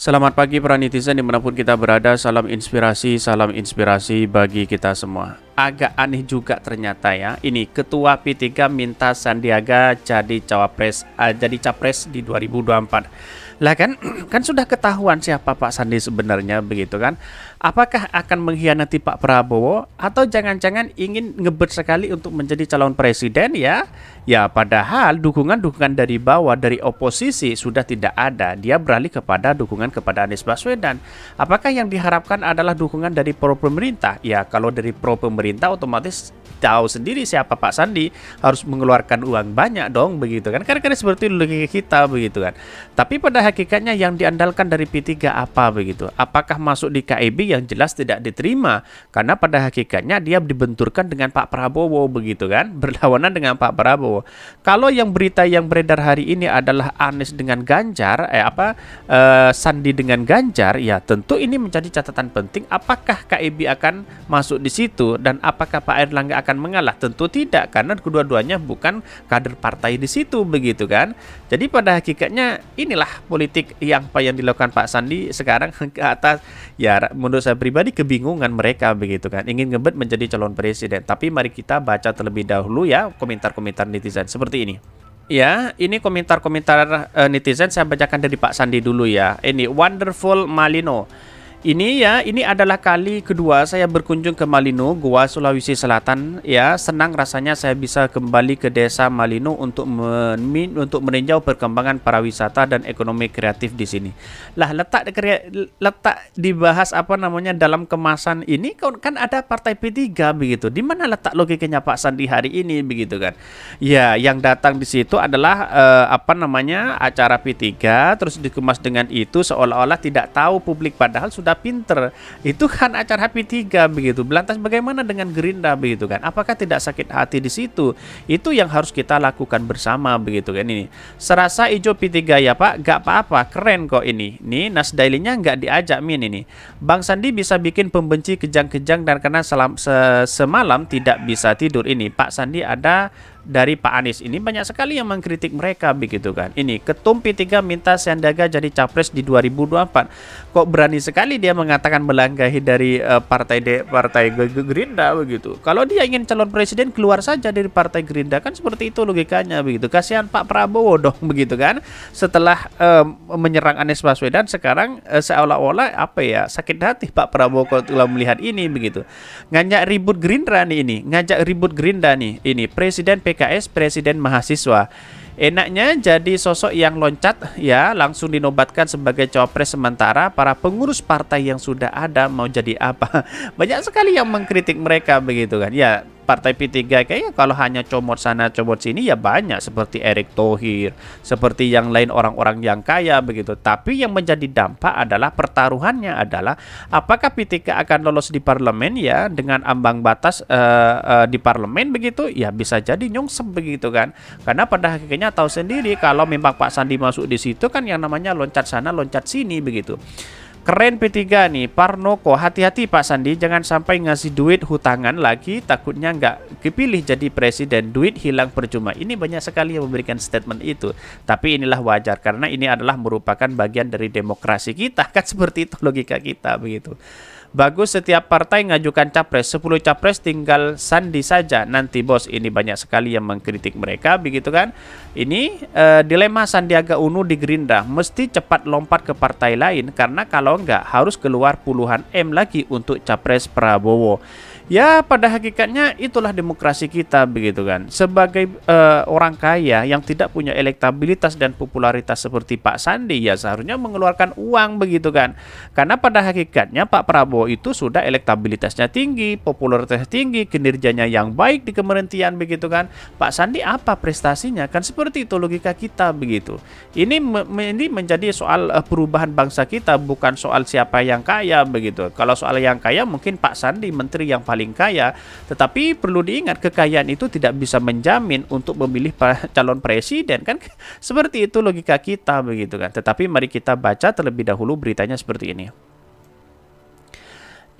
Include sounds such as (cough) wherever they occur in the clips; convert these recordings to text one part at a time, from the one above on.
Selamat pagi para netizen dimanapun kita berada Salam inspirasi, salam inspirasi bagi kita semua Agak aneh juga ternyata ya Ini ketua P3 minta Sandiaga jadi cawapres uh, Jadi capres di 2024 Lah kan, (clears throat) kan sudah ketahuan siapa Pak Sandi sebenarnya begitu kan apakah akan mengkhianati Pak Prabowo atau jangan-jangan ingin ngebet sekali untuk menjadi calon presiden ya? Ya padahal dukungan-dukungan dari bawah dari oposisi sudah tidak ada. Dia beralih kepada dukungan kepada Anies Baswedan. Apakah yang diharapkan adalah dukungan dari pro pemerintah? Ya kalau dari pro pemerintah otomatis tahu sendiri siapa Pak Sandi harus mengeluarkan uang banyak dong begitu kan, kan karena seperti logika kita begitu kan tapi pada hakikatnya yang diandalkan dari P3 apa begitu apakah masuk di KIB yang jelas tidak diterima karena pada hakikatnya dia dibenturkan dengan Pak Prabowo begitu kan (laughs) berlawanan dengan Pak Prabowo kalau yang berita yang beredar hari ini adalah Anies dengan Ganjar eh apa eh, Sandi dengan Ganjar ya tentu ini menjadi catatan penting apakah KIB akan masuk di situ dan apakah Pak Erlangga akan mengalah tentu tidak karena kedua-duanya bukan kader partai di situ begitu kan jadi pada hakikatnya inilah politik yang apa yang dilakukan Pak Sandi sekarang (laughs) ke atas ya menurut menurut saya pribadi kebingungan mereka begitu kan ingin ngebet menjadi calon presiden tapi mari kita baca terlebih dahulu ya komentar-komentar netizen seperti ini Ya, ini komentar-komentar uh, netizen saya bacakan dari Pak Sandi dulu ya. Ini wonderful Malino. Ini ya, ini adalah kali kedua saya berkunjung ke Malino, Goa Sulawesi Selatan. Ya, senang rasanya saya bisa kembali ke desa Malino untuk men untuk meninjau perkembangan pariwisata dan ekonomi kreatif di sini. Lah, letak letak dibahas apa namanya dalam kemasan ini kan, kan ada Partai P3 begitu. Di mana letak logikanya Pak Sandi hari ini begitu kan? Ya, yang datang di situ adalah eh, apa namanya acara P3 terus dikemas dengan itu seolah-olah tidak tahu publik padahal sudah kita Pinter itu kan acara P3 begitu. Lantas bagaimana dengan Gerinda begitu kan? Apakah tidak sakit hati di situ? Itu yang harus kita lakukan bersama begitu kan ini. Serasa hijau P3 ya Pak, gak apa-apa, keren kok ini. Nih dailinya nggak diajak min ini. Bang Sandi bisa bikin pembenci kejang-kejang dan karena selam, se semalam tidak bisa tidur ini. Pak Sandi ada dari Pak Anies ini banyak sekali yang mengkritik mereka begitu kan. Ini Ketum P3 minta Sandiaga jadi capres di 2024. Kok berani sekali dia mengatakan melanggahi dari uh, partai de, partai Gerindra begitu. Kalau dia ingin calon presiden keluar saja dari partai Gerindra kan seperti itu logikanya begitu. Kasihan Pak Prabowo dong (laughs) begitu kan. Setelah uh, menyerang Anies Baswedan sekarang uh, seolah-olah apa ya sakit hati Pak Prabowo kalau melihat ini begitu. Ngajak ribut Gerindra nih ini, ngajak ribut Gerindra nih ini presiden P PKS Presiden Mahasiswa. Enaknya jadi sosok yang loncat ya langsung dinobatkan sebagai cawapres sementara para pengurus partai yang sudah ada mau jadi apa. (laughs) Banyak sekali yang mengkritik mereka begitu kan. Ya partai P3 kayaknya kalau hanya comot sana comot sini ya banyak seperti Erick Thohir, seperti yang lain orang-orang yang kaya begitu. Tapi yang menjadi dampak adalah pertaruhannya adalah apakah P3 akan lolos di parlemen ya dengan ambang batas uh, uh, di parlemen begitu? Ya bisa jadi nyungsep begitu kan. Karena pada akhirnya tahu sendiri kalau memang Pak Sandi masuk di situ kan yang namanya loncat sana loncat sini begitu. Keren P3 nih, Parnoko. Hati-hati Pak Sandi, jangan sampai ngasih duit hutangan lagi, takutnya nggak kepilih jadi presiden, duit hilang percuma. Ini banyak sekali yang memberikan statement itu. Tapi inilah wajar, karena ini adalah merupakan bagian dari demokrasi kita. (laughs) Kan seperti itu logika kita, begitu. Bagus setiap partai ngajukan capres, 10 capres tinggal Sandi saja. Nanti bos ini banyak sekali yang mengkritik mereka begitu kan. Ini uh, dilema Sandiaga Uno di Gerindra, mesti cepat lompat ke partai lain karena kalau enggak harus keluar puluhan M lagi untuk capres Prabowo. Ya, pada hakikatnya itulah demokrasi kita begitu kan. Sebagai uh, orang kaya yang tidak punya elektabilitas dan popularitas seperti Pak Sandi ya seharusnya mengeluarkan uang begitu kan. Karena pada hakikatnya Pak Prabowo itu sudah elektabilitasnya tinggi, popularitasnya tinggi, kinerjanya yang baik di kemerintian begitu kan. Pak Sandi apa prestasinya? Kan seperti itu logika kita begitu. Ini me ini menjadi soal uh, perubahan bangsa kita bukan soal siapa yang kaya begitu. Kalau soal yang kaya mungkin Pak Sandi menteri yang paling paling kaya. Tetapi perlu diingat kekayaan itu tidak bisa menjamin untuk memilih (laughs) calon presiden kan (laughs) seperti itu logika kita begitu kan. Tetapi mari kita baca terlebih dahulu beritanya seperti ini.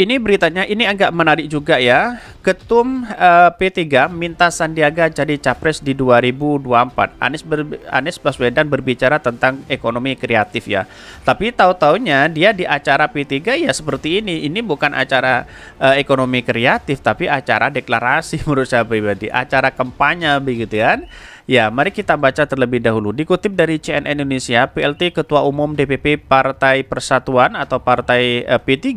Ini beritanya, ini agak menarik juga ya. Ketum uh, eh, P3 minta Sandiaga jadi capres di 2024. Anies, ber, Anies Baswedan berbicara tentang ekonomi kreatif ya. Tapi tahu-taunya dia di acara P3 ya seperti ini. Ini bukan acara uh, ekonomi kreatif, tapi acara deklarasi (laughs) menurut saya pribadi. Acara kampanye begitu kan. Ya Ya, mari kita baca terlebih dahulu. Dikutip dari CNN Indonesia, PLT Ketua Umum DPP Partai Persatuan atau Partai eh, P3,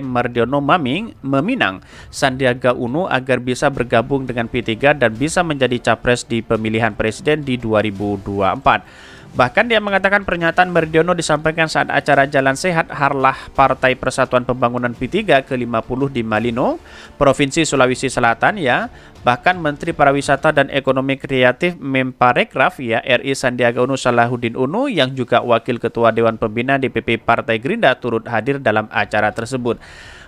M. Mardiono Maming, meminang Sandiaga Uno agar bisa bergabung dengan P3 dan bisa menjadi capres di pemilihan presiden di 2024. Bahkan dia mengatakan pernyataan Mardiono disampaikan saat acara Jalan Sehat Harlah Partai Persatuan Pembangunan P3 ke-50 di Malino, Provinsi Sulawesi Selatan ya. Bahkan Menteri Pariwisata dan Ekonomi Kreatif Memparekraf ya RI Sandiaga Uno Salahuddin Uno yang juga Wakil Ketua Dewan Pembina DPP Partai Gerindra turut hadir dalam acara tersebut.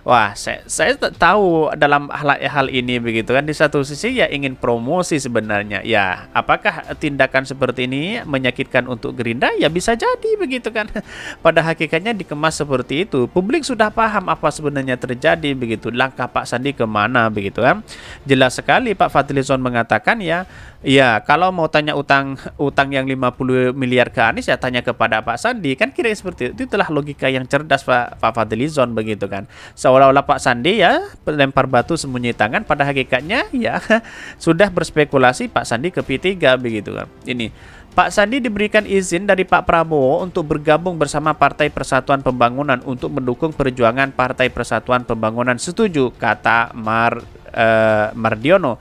Wah, saya, saya tahu dalam hal, hal ini begitu kan di satu sisi ya ingin promosi sebenarnya. Ya, apakah tindakan seperti ini menyakitkan untuk Gerindra? Ya bisa jadi begitu kan. (laughs) Pada hakikatnya dikemas seperti itu. Publik sudah paham apa sebenarnya terjadi begitu. Langkah Pak Sandi kemana begitu kan? Jelas sekali Pak Fadlizon mengatakan ya, ya kalau mau tanya utang utang yang 50 miliar ke Anies ya tanya kepada Pak Sandi kan kira kira seperti itu. Itu telah logika yang cerdas Pak Pak Fadlizon begitu kan. So, seolah-olah Pak Sandi ya lempar batu sembunyi tangan pada hakikatnya ya (laughs) sudah berspekulasi Pak Sandi ke P3 begitu kan. Ini Pak Sandi diberikan izin dari Pak Prabowo untuk bergabung bersama Partai Persatuan Pembangunan untuk mendukung perjuangan Partai Persatuan Pembangunan. Setuju kata Mar eh, Mardiono.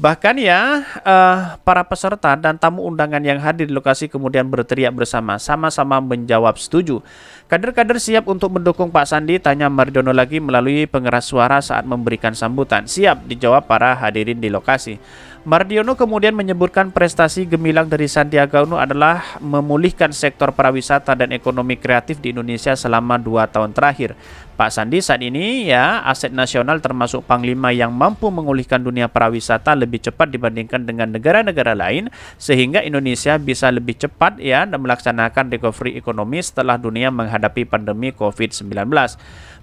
Bahkan ya, uh, para peserta dan tamu undangan yang hadir di lokasi kemudian berteriak bersama, sama-sama menjawab setuju. Kader-kader siap untuk mendukung Pak Sandi, tanya Mardono lagi melalui pengeras suara saat memberikan sambutan. Siap, dijawab para hadirin di lokasi. Mardiono kemudian menyebutkan prestasi gemilang dari Sandiaga Uno adalah memulihkan sektor pariwisata dan ekonomi kreatif di Indonesia selama dua tahun terakhir. Pak Sandi saat ini ya aset nasional termasuk Panglima yang mampu mengulihkan dunia pariwisata lebih cepat dibandingkan dengan negara-negara lain sehingga Indonesia bisa lebih cepat ya dan melaksanakan recovery ekonomi setelah dunia menghadapi pandemi COVID-19.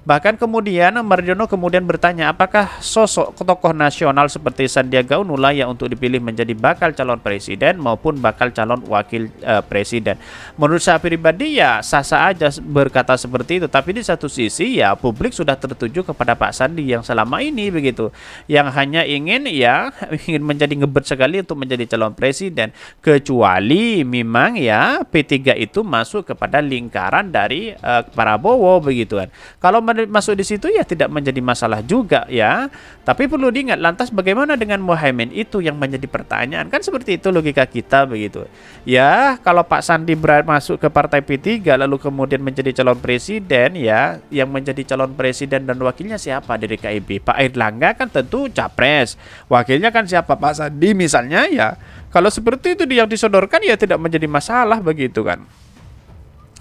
Bahkan kemudian Mardiono kemudian bertanya apakah sosok tokoh nasional seperti Sandiaga Uno layak untuk dipilih menjadi bakal calon presiden maupun bakal calon wakil uh, presiden. Menurut saya pribadi ya sah-sah aja berkata seperti itu, tapi di satu sisi ya publik sudah tertuju kepada Pak Sandi yang selama ini begitu, yang hanya ingin ya (laughs) ingin menjadi ngebet sekali untuk menjadi calon presiden, kecuali memang ya P3 itu masuk kepada lingkaran dari uh, Prabowo begitu kan. Kalau masuk di situ ya tidak menjadi masalah juga ya. Tapi perlu diingat lantas bagaimana dengan Mohaimin itu itu yang menjadi pertanyaan kan seperti itu logika kita begitu ya kalau Pak Sandi berat masuk ke partai P3 lalu kemudian menjadi calon presiden ya yang menjadi calon presiden dan wakilnya siapa dari KIB Pak Erlangga kan tentu capres wakilnya kan siapa Pak Sandi misalnya ya kalau seperti itu yang disodorkan ya tidak menjadi masalah begitu kan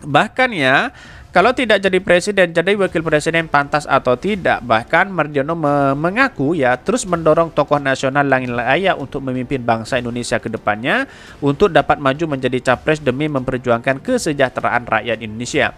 bahkan ya kalau tidak jadi presiden, jadi wakil presiden pantas atau tidak? Bahkan Mardiono me mengaku ya terus mendorong tokoh nasional Langit laya untuk memimpin bangsa Indonesia ke depannya untuk dapat maju menjadi capres demi memperjuangkan kesejahteraan rakyat Indonesia.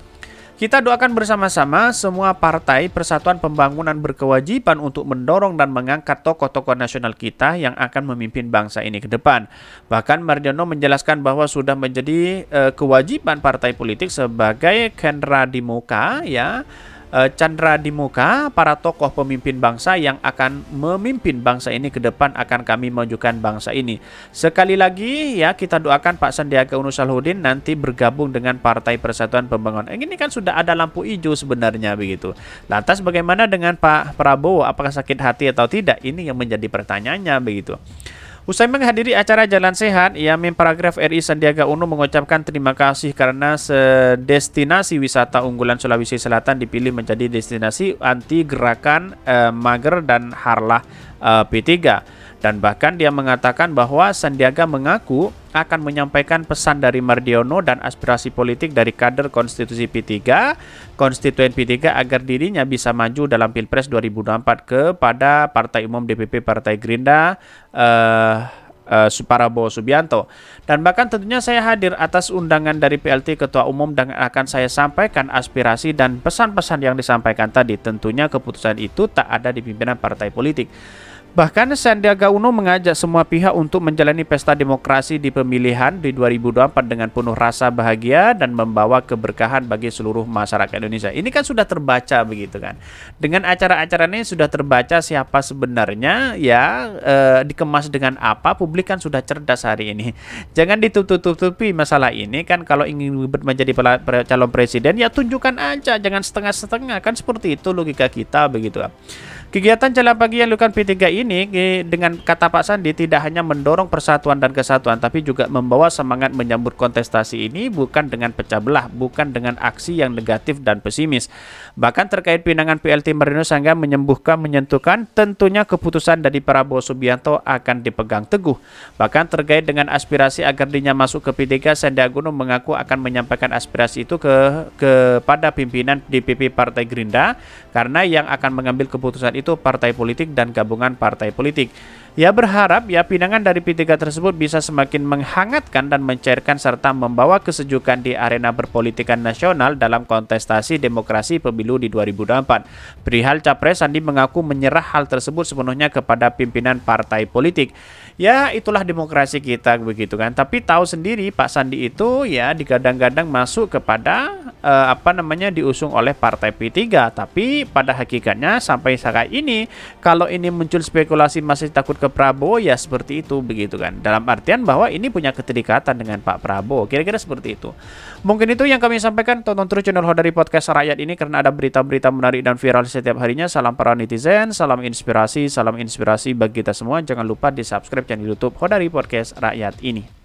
Kita doakan bersama-sama semua partai Persatuan Pembangunan berkewajiban untuk mendorong dan mengangkat tokoh-tokoh nasional kita yang akan memimpin bangsa ini ke depan. Bahkan Mardiono menjelaskan bahwa sudah menjadi e, kewajiban partai politik sebagai kendra di muka ya Eh, chandra di muka, para tokoh pemimpin bangsa yang akan memimpin bangsa ini ke depan akan kami majukan bangsa ini. Sekali lagi ya kita doakan Pak Sandiaga Uno Salahuddin nanti bergabung dengan Partai Persatuan Pembangunan. Eh, ini kan sudah ada lampu hijau sebenarnya begitu. Lantas bagaimana dengan Pak Prabowo? Apakah sakit hati atau tidak? Ini yang menjadi pertanyaannya begitu. Usai menghadiri acara Jalan Sehat, Yamin Paragraf RI Sandiaga Uno mengucapkan terima kasih karena destinasi wisata unggulan Sulawesi Selatan dipilih menjadi destinasi anti gerakan eh, Mager dan Harlah eh, P3. Dan bahkan dia mengatakan bahwa Sandiaga mengaku akan menyampaikan pesan dari Mardiono dan aspirasi politik dari kader konstitusi P3, konstituen P3 agar dirinya bisa maju dalam Pilpres 2024 kepada Partai Umum DPP Partai Gerindra eh, uh, eh, Prabowo Subianto. Dan bahkan tentunya saya hadir atas undangan dari PLT Ketua Umum dan akan saya sampaikan aspirasi dan pesan-pesan yang disampaikan tadi. Tentunya keputusan itu tak ada di pimpinan partai politik. Bahkan Sandiaga Uno mengajak semua pihak untuk menjalani pesta demokrasi di pemilihan di 2024 dengan penuh rasa bahagia dan membawa keberkahan bagi seluruh masyarakat Indonesia. Ini kan sudah terbaca begitu kan. Dengan acara-acara ini sudah terbaca siapa sebenarnya ya e, dikemas dengan apa publik kan sudah cerdas hari ini. (laughs) Jangan ditutup-tutupi masalah ini kan kalau ingin menjadi calon presiden ya tunjukkan aja jangan setengah-setengah kan seperti itu logika kita begitu. Kan. Kegiatan jalan pagi yang dilakukan P3 ini ini eh, dengan kata Pak Sandi tidak hanya mendorong persatuan dan kesatuan tapi juga membawa semangat menyambut kontestasi ini bukan dengan pecah belah, bukan dengan aksi yang negatif dan pesimis. Bahkan terkait pinangan PLT Merino Sangga menyembuhkan menyentuhkan tentunya keputusan dari Prabowo Subianto akan dipegang teguh. Bahkan terkait dengan aspirasi agar dirinya masuk ke P3 Sandiaga mengaku akan menyampaikan aspirasi itu ke kepada pimpinan DPP Partai Gerindra karena yang akan mengambil keputusan itu partai politik dan gabungan partai partai politik ia berharap ya pinangan dari P3 tersebut bisa semakin menghangatkan dan mencairkan serta membawa kesejukan di arena berpolitikan nasional dalam kontestasi demokrasi pemilu di 2024. Perihal Capres Sandi mengaku menyerah hal tersebut sepenuhnya kepada pimpinan partai politik. Ya itulah demokrasi kita begitu kan. Tapi tahu sendiri Pak Sandi itu ya digadang-gadang masuk kepada eh, apa namanya diusung oleh partai P3. Tapi pada hakikatnya sampai saat ini kalau ini muncul spekulasi masih takut ke Prabowo ya seperti itu begitu kan. Dalam artian bahwa ini punya keterikatan dengan Pak Prabowo. Kira-kira seperti itu. Mungkin itu yang kami sampaikan. Tonton terus channel dari Podcast Rakyat ini karena ada berita-berita menarik dan viral setiap harinya. Salam para netizen, salam inspirasi, salam inspirasi bagi kita semua. Jangan lupa di subscribe channel YouTube Hodari Podcast Rakyat ini.